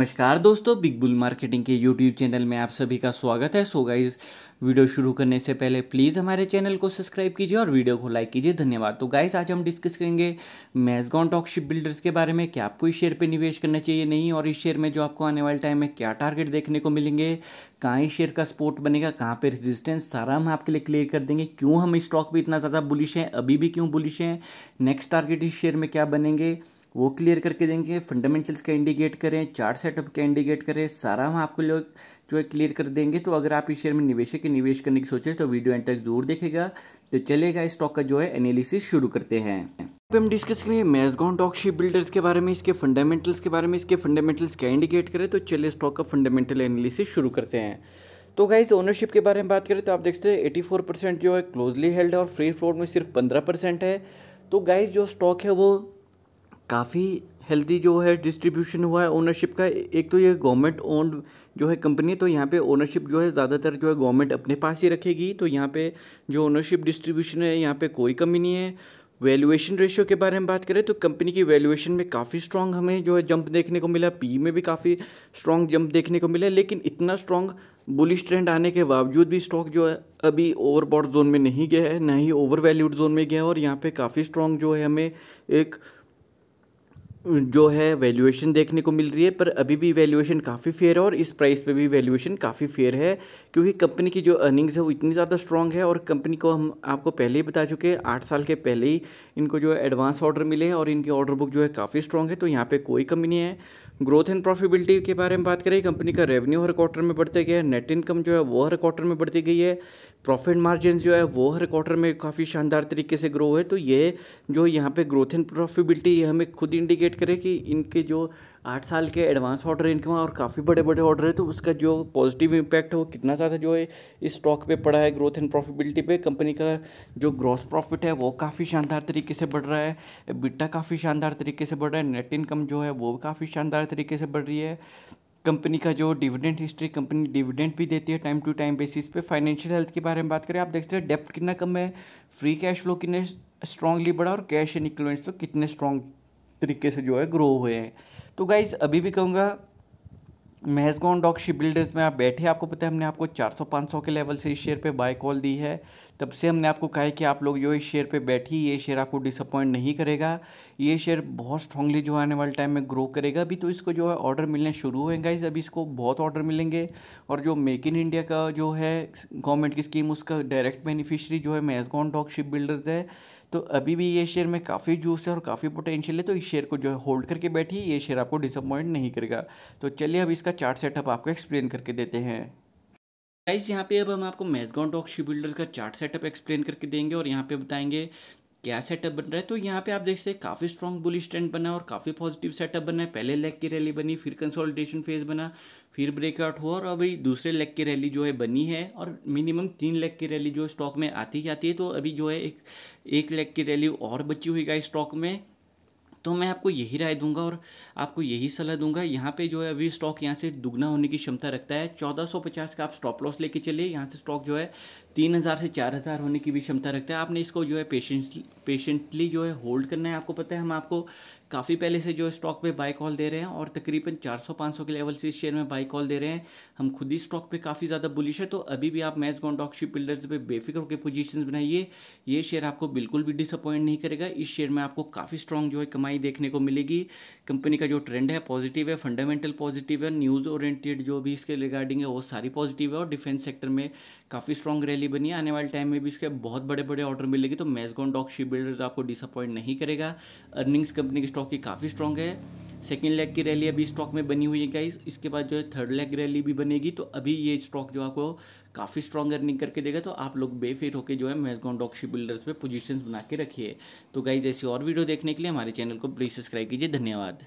नमस्कार दोस्तों big bull marketing के यूट्यूब चैनल में आप सभी का स्वागत है सो गाइज वीडियो शुरू करने से पहले प्लीज़ हमारे चैनल को सब्सक्राइब कीजिए और वीडियो को लाइक कीजिए धन्यवाद तो गाइज आज हम डिस्कस करेंगे मैजगॉन टॉक शिप बिल्डर्स के बारे में क्या आपको इस शेयर पे निवेश करना चाहिए नहीं और इस शेयर में जो आपको आने वाले टाइम में क्या टारगेट देखने को मिलेंगे कहाँ इस शेयर का सपोर्ट बनेगा कहाँ पर रेजिस्टेंस सारा हम आपके लिए क्लियर कर देंगे क्यों हम स्टॉक पर इतना ज़्यादा बुलिश हैं अभी भी क्यों बुलिश हैं नेक्स्ट टारगेट इस शेयर में क्या बनेंगे वो क्लियर करके देंगे फंडामेंटल्स का इंडिकेट करें चार्ट सेटअप का इंडिकेट करें सारा हम आपको लोग जो है क्लियर कर देंगे तो अगर आप इस शेयर में निवेश के निवेश करने की सोचें तो वीडियो एंड तक जरूर देखेगा तो चलेगा इस स्टॉक का जो है एनालिसिस शुरू करते हैं पे हम डिस्कस करें मेजगॉन डॉक शिप बिल्डर्स के बारे में इसके फंडामेंटल्स के बारे में इसके फंडामेंटल्स क्या इंडिकेट करें तो चलिए स्टॉक का फंडामेंटल एनालिसिस शुरू करते हैं तो गाइज ओनरशिप के बारे में बात करें तो आप देखते हैं फोर परसेंट जो है क्लोजली हेल्ड है और फ्री फ्लोट में सिर्फ पंद्रह परसेंट है तो गाइज जो स्टॉक है वो काफ़ी हेल्दी जो है डिस्ट्रीब्यूशन हुआ है ओनरशिप का एक तो ये गवर्नमेंट ओन्ड जो है कंपनी तो यहाँ पे ओनरशिप जो है ज़्यादातर जो है गवर्नमेंट अपने पास ही रखेगी तो यहाँ पे जो ओनरशिप डिस्ट्रीब्यूशन है यहाँ पे कोई कमी नहीं है वैल्यूएशन रेशियो के बारे में बात करें तो कंपनी की वैल्यूएशन में काफ़ी स्ट्रॉन्ग हमें जो है जंप देखने को मिला पी में भी काफ़ी स्ट्रॉन्ग जंप देखने को मिला लेकिन इतना स्ट्रॉन्ग बुलिश ट्रेंड आने के बावजूद भी स्टॉक जो है अभी ओवरबॉड जोन में नहीं गया है ना ही ओवर वैल्यूड जोन में गया है और यहाँ पे काफ़ी स्ट्रॉन्ग जो है हमें एक जो है वैल्यूएशन देखने को मिल रही है पर अभी भी वैल्यूएशन काफ़ी फेयर है और इस प्राइस पे भी वैल्यूएशन काफ़ी फेयर है क्योंकि कंपनी की जो अर्निंग्स है वो इतनी ज़्यादा स्ट्रॉन्ग है और कंपनी को हम आपको पहले ही बता चुके हैं आठ साल के पहले ही इनको जो है एडवांस ऑर्डर मिले हैं और इनकी ऑर्डर बुक जो है काफ़ी स्ट्रॉन्ग है तो यहाँ पर कोई कमी नहीं है ग्रोथ एंड प्रॉफिबिलिटी के बारे में बात करें कंपनी का रेवेन्यू हर क्वार्टर में बढ़ते गया है नेट इनकम जो है वो हर क्वार्टर में बढ़ती गई है प्रॉफिट मार्जिन जो है वो हर क्वार्टर में काफ़ी शानदार तरीके से ग्रो है तो ये जो यहाँ पर ग्रोथ एंड प्रॉफिबिलिटी हमें खुद इंडिकेट कैलकुलेट करें कि इनके जो आठ साल के एडवांस ऑर्डर इनके वहाँ और काफ़ी बड़े बड़े ऑर्डर है तो उसका जो पॉजिटिव इम्पैक्ट है वो कितना ज़्यादा जो है इस स्टॉक पे पड़ा है ग्रोथ एंड प्रॉफिटेबिलिटी पे कंपनी का जो ग्रॉस प्रॉफिट है वो काफ़ी शानदार तरीके से बढ़ रहा है बिट्टा काफ़ी शानदार तरीके से बढ़ रहा है नेट इनकम जो है वो काफ़ी शानदार तरीके से बढ़ रही है कंपनी का जो डिविडेंड हिस्ट्री कंपनी डिविडेंड भी देती है टाइम टू टाइम बेसिस पे फाइनेंशियल हेल्थ के बारे में बात करें आप देखते हैं डेप्ट कितना कम है फ्री कैश फ्लो कितने स्ट्रांगली बढ़ा और कैश एंड इक्वेंस तो कितने स्ट्रांग तरीके से जो है ग्रो हुए हैं तो गाइज़ अभी भी कहूँगा महजगॉन डॉक शिप बिल्डर्स में आप बैठे आपको पता है हमने आपको 400-500 के लेवल से इस शेयर पे बाय कॉल दी है तब से हमने आपको कहा है कि आप लोग जो इस शेयर पे बैठी ये शेयर आपको डिसअपॉइंट नहीं करेगा ये शेयर बहुत स्ट्रांगली जो आने वाले टाइम में ग्रो करेगा अभी तो इसको जो है ऑर्डर मिलने शुरू हुए गाइज अभी इसको बहुत ऑर्डर मिलेंगे और जो मेक इन इंडिया का जो है गवर्नमेंट की स्कीम उसका डायरेक्ट बेनिफिशरी जो है मैजगॉन डॉक शिप बिल्डर्स है तो अभी भी ये शेयर में काफ़ी जूस है और काफ़ी पोटेंशियल है तो इस शेयर को जो है होल्ड करके बैठिए ये शेयर आपको डिसअपॉइंट नहीं करेगा तो चलिए अब इसका चार्ट सेटअप आपको एक्सप्लेन करके देते हैं गाइस यहाँ पे अब हम आपको मेजगॉन डॉक शिप बिल्डर्स का चार्ट सेटअप एक्सप्लेन करके देंगे और यहाँ पे बताएंगे क्या सेटअप बन रहा है तो यहाँ पे आप देख सकते हैं काफ़ी स्ट्रॉन्ग बुलिश ट्रेंड बना और काफ़ी पॉजिटिव सेटअप बना है पहले लेग की रैली बनी फिर कंसोलिडेशन फेज बना फिर ब्रेकआउट हुआ और अभी दूसरे लेग की रैली जो है बनी है और मिनिमम तीन लेग की रैली जो स्टॉक में आती जाती है तो अभी जो है एक एक लेग की रैली और बची हुई गई स्टॉक में तो मैं आपको यही राय दूंगा और आपको यही सलाह दूंगा यहाँ पे जो है अभी स्टॉक यहाँ से दुगना होने की क्षमता रखता है 1450 का आप स्टॉप लॉस लेके चलिए यहाँ से स्टॉक जो है 3000 से 4000 होने की भी क्षमता रखता है आपने इसको जो है पेशेंस पेशेंटली जो है होल्ड करना है आपको पता है हम आपको काफ़ी पहले से जो है स्टॉक पे बाई कॉल दे रहे हैं और तकरीबन 400-500 के लेवल से इस शेयर में बाई कॉल दे रहे हैं हम खुद ही स्टॉक पे काफ़ी ज़्यादा बुलिश है तो अभी भी आप मैच गॉन डॉक शिप बिल्डर्स पर बेफिक्र के पोजीशंस बनाइए ये शेयर आपको बिल्कुल भी डिसअपॉइंट नहीं करेगा इस शेयर में आपको काफ़ी स्ट्रॉन्ग जो है कमाई कमाई देखने को मिलेगी कंपनी का जो ट्रेंड है पॉजिटिव है फंडामेंटल पॉजिटिव है न्यूज़ ओरिएंटेड जो भी इसके रिगार्डिंग है वो सारी पॉजिटिव है और डिफेंस सेक्टर में काफ़ी स्ट्रॉन्ग रैली बनी है आने वाले टाइम में भी इसके बहुत बड़े बड़े ऑर्डर मिलेगी तो मेजगॉन डॉक शिप बिल्डर्स आपको डिसअपॉइंट नहीं करेगा अर्निंग्स कंपनी की स्टॉक की काफ़ी स्ट्रॉन्ग है सेकेंड लेग की रैली अभी स्टॉक में बनी हुई है गाइज इसके बाद जो है थर्ड लेग रैली भी बनेगी तो अभी ये स्टॉक जो आपको काफ़ी स्ट्रॉन्ग अर्निंग करके देगा तो आप लोग बेफिर होकर जो है मेज़गॉन डॉक बिल्डर्स पर पोजिशन बना के रखिए तो गाइज ऐसी और वीडियो देखने के लिए हमारे चैनल को प्लीज़ सब्सक्राइब कीजिए धन्यवाद